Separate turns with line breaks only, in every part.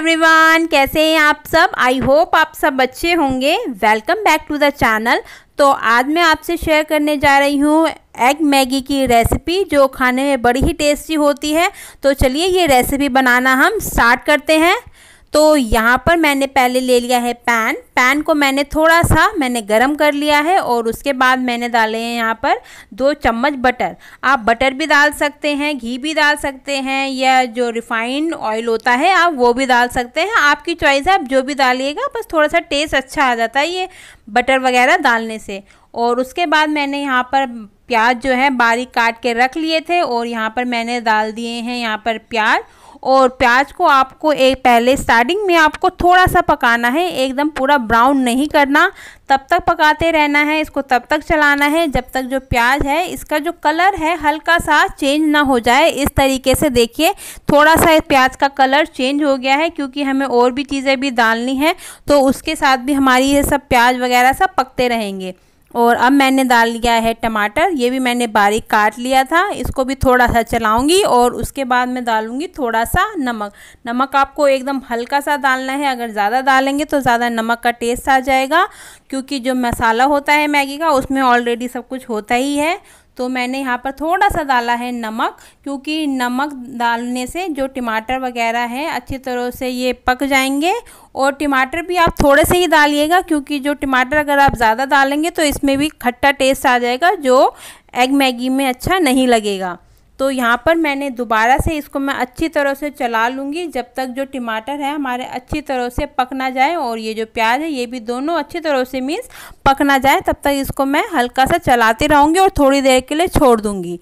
everyone कैसे हैं आप सब आई होप आप सब बच्चे होंगे welcome back to the channel तो आज मैं आपसे शेयर करने जा रही हूँ एग मैगी की रेसिपी जो खाने में बड़ी ही टेस्टी होती है तो चलिए ये रेसिपी बनाना हम स्टार्ट करते हैं तो यहाँ पर मैंने पहले ले लिया है पैन पैन को मैंने थोड़ा सा मैंने गरम कर लिया है और उसके बाद मैंने डाले हैं यहाँ पर दो चम्मच बटर आप बटर भी डाल सकते हैं घी भी डाल सकते हैं या जो रिफाइंड ऑयल होता है आप वो भी डाल सकते हैं आपकी चॉइस है आप जो भी डालिएगा बस थोड़ा सा टेस्ट अच्छा आ जाता है ये बटर वगैरह डालने से और उसके बाद मैंने यहाँ पर प्याज जो है बारीक काट के रख लिए थे और यहाँ पर मैंने डाल दिए हैं यहाँ पर प्याज और प्याज को आपको एक पहले स्टार्टिंग में आपको थोड़ा सा पकाना है एकदम पूरा ब्राउन नहीं करना तब तक पकाते रहना है इसको तब तक चलाना है जब तक जो प्याज है इसका जो कलर है हल्का सा चेंज ना हो जाए इस तरीके से देखिए थोड़ा सा प्याज का कलर चेंज हो गया है क्योंकि हमें और भी चीज़ें भी डालनी है तो उसके साथ भी हमारी ये सब प्याज वगैरह सब पकते रहेंगे और अब मैंने डाल लिया है टमाटर ये भी मैंने बारीक काट लिया था इसको भी थोड़ा सा चलाऊंगी और उसके बाद मैं डालूंगी थोड़ा सा नमक नमक आपको एकदम हल्का सा डालना है अगर ज़्यादा डालेंगे तो ज़्यादा नमक का टेस्ट आ जाएगा क्योंकि जो मसाला होता है मैगी का उसमें ऑलरेडी सब कुछ होता ही है तो मैंने यहाँ पर थोड़ा सा डाला है नमक क्योंकि नमक डालने से जो टमाटर वगैरह हैं अच्छी तरह से ये पक जाएंगे और टमाटर भी आप थोड़े से ही डालिएगा क्योंकि जो टमाटर अगर आप ज़्यादा डालेंगे तो इसमें भी खट्टा टेस्ट आ जाएगा जो एग मैगी में अच्छा नहीं लगेगा तो यहाँ पर मैंने दोबारा से इसको मैं अच्छी तरह से चला लूँगी जब तक जो टमाटर है हमारे अच्छी तरह से पक ना जाए और ये जो प्याज है ये भी दोनों अच्छी तरह से मीन्स पक ना जाए तब तक इसको मैं हल्का सा चलाती रहूँगी और थोड़ी देर के लिए छोड़ दूँगी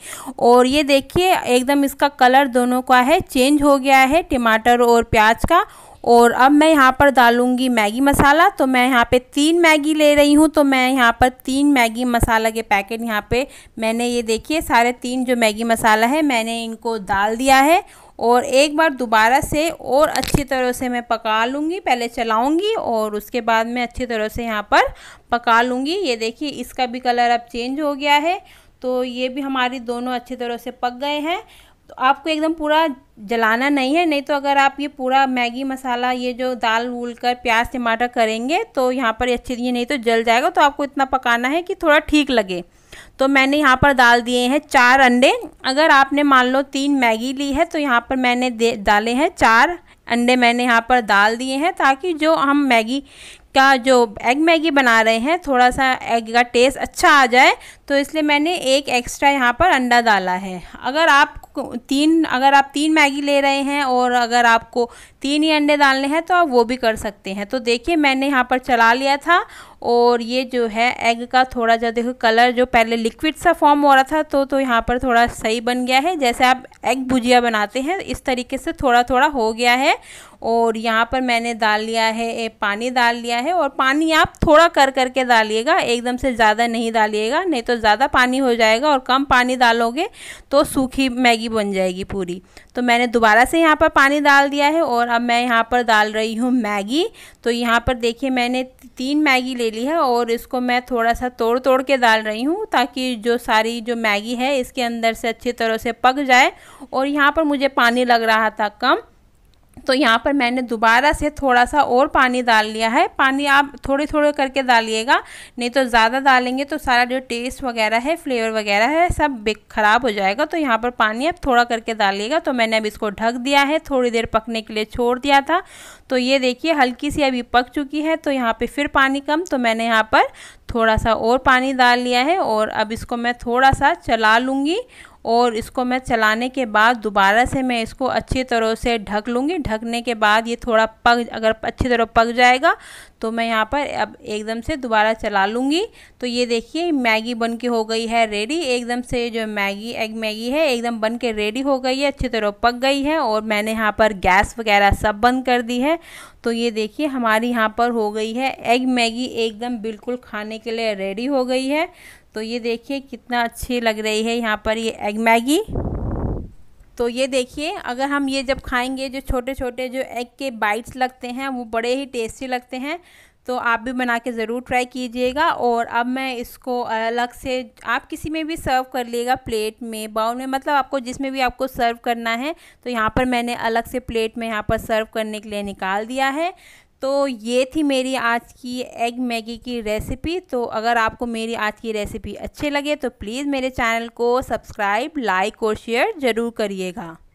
और ये देखिए एकदम इसका कलर दोनों का है चेंज हो गया है टमाटर और प्याज का और अब मैं यहाँ पर डालूँगी मैगी मसाला तो मैं यहाँ पे तीन मैगी ले रही हूँ तो मैं यहाँ पर तीन मैगी मसाला के पैकेट यहाँ पे मैंने ये देखिए सारे तीन जो मैगी मसाला है मैंने इनको डाल दिया है और एक बार दोबारा से और अच्छी तरह से मैं पका लूँगी पहले चलाऊँगी और उसके बाद मैं अच्छी तरह से यहाँ पर पका लूँगी ये देखिए इसका भी कलर अब चेंज हो गया है तो ये भी हमारी दोनों अच्छी तरह से पक गए हैं तो आपको एकदम पूरा जलाना नहीं है नहीं तो अगर आप ये पूरा मैगी मसाला ये जो दाल वूल कर प्याज टमाटर करेंगे तो यहाँ पर अच्छे दिए नहीं तो जल जाएगा तो आपको इतना पकाना है कि थोड़ा ठीक लगे तो मैंने यहाँ पर डाल दिए हैं चार अंडे अगर आपने मान लो तीन मैगी ली है तो यहाँ पर मैंने डाले हैं चार अंडे मैंने यहाँ पर डाल दिए हैं ताकि जो हम मैगी का जो एग मैगी बना रहे हैं थोड़ा सा एग का टेस्ट अच्छा आ जाए तो इसलिए मैंने एक एक्स्ट्रा यहाँ पर अंडा डाला है अगर आप तीन अगर आप तीन मैगी ले रहे हैं और अगर आपको तीन ही अंडे डालने हैं तो आप वो भी कर सकते हैं तो देखिए मैंने यहाँ पर चला लिया था और ये जो है एग का थोड़ा सा देखो कलर जो पहले लिक्विड सा फॉर्म हो रहा था तो तो यहाँ पर थोड़ा सही बन गया है जैसे आप एग भुजिया बनाते हैं इस तरीके से थोड़ा थोड़ा हो गया है और यहाँ पर मैंने डाल लिया है ए, पानी डाल लिया है और पानी आप थोड़ा कर कर के डालिएगा एकदम से ज़्यादा नहीं डालिएगा नहीं तो ज़्यादा पानी हो जाएगा और कम पानी डालोगे तो सूखी मैगी बन जाएगी पूरी तो मैंने दोबारा से यहाँ पर पानी डाल दिया है और अब मैं यहाँ पर डाल रही हूँ मैगी तो यहाँ पर देखिए मैंने तीन मैगी ले ली है और इसको मैं थोड़ा सा तोड़ तोड़ के डाल रही हूँ ताकि जो सारी जो मैगी है इसके अंदर से अच्छी तरह से पक जाए और यहाँ पर मुझे पानी लग रहा था कम तो यहाँ पर मैंने दोबारा से थोड़ा सा और पानी डाल लिया है पानी आप थोड़े थोड़े करके डालिएगा नहीं तो ज़्यादा डालेंगे तो सारा जो टेस्ट वगैरह है फ्लेवर वगैरह है सब ख़राब हो जाएगा तो यहाँ पर पानी आप थोड़ा करके डालिएगा तो मैंने अब इसको ढक दिया है थोड़ी देर पकने के लिए छोड़ दिया था तो ये देखिए हल्की सी अभी पक चुकी है तो यहाँ पर फिर पानी कम तो मैंने यहाँ पर थोड़ा सा और पानी डाल लिया है और अब इसको मैं थोड़ा सा चला लूँगी और इसको मैं चलाने के बाद दोबारा से मैं इसको अच्छी तरह से ढक लूँगी ढकने के बाद ये थोड़ा पक अगर अच्छी तरह पक जाएगा तो मैं यहाँ पर अब एकदम से दोबारा चला लूँगी तो ये देखिए मैगी बन के हो गई है रेडी एकदम से जो मैगी एग मैगी है एकदम बन के रेडी हो गई है अच्छी तरह पक गई है और मैंने यहाँ पर गैस वगैरह सब बंद कर दी है तो ये देखिए हमारी यहाँ पर हो गई है एग मैगी एकदम बिल्कुल खाने के लिए रेडी हो गई है तो ये देखिए कितना अच्छी लग रही है यहाँ पर ये एग मैगी तो ये देखिए अगर हम ये जब खाएंगे जो छोटे छोटे जो एग के बाइट्स लगते हैं वो बड़े ही टेस्टी लगते हैं तो आप भी बना के ज़रूर ट्राई कीजिएगा और अब मैं इसको अलग से आप किसी में भी सर्व कर लीजिएगा प्लेट में बाउल में मतलब आपको जिसमें भी आपको सर्व करना है तो यहाँ पर मैंने अलग से प्लेट में यहाँ पर सर्व करने के लिए निकाल दिया है तो ये थी मेरी आज की एग मैगी की रेसिपी तो अगर आपको मेरी आज की रेसिपी अच्छी लगे तो प्लीज़ मेरे चैनल को सब्सक्राइब लाइक और शेयर ज़रूर करिएगा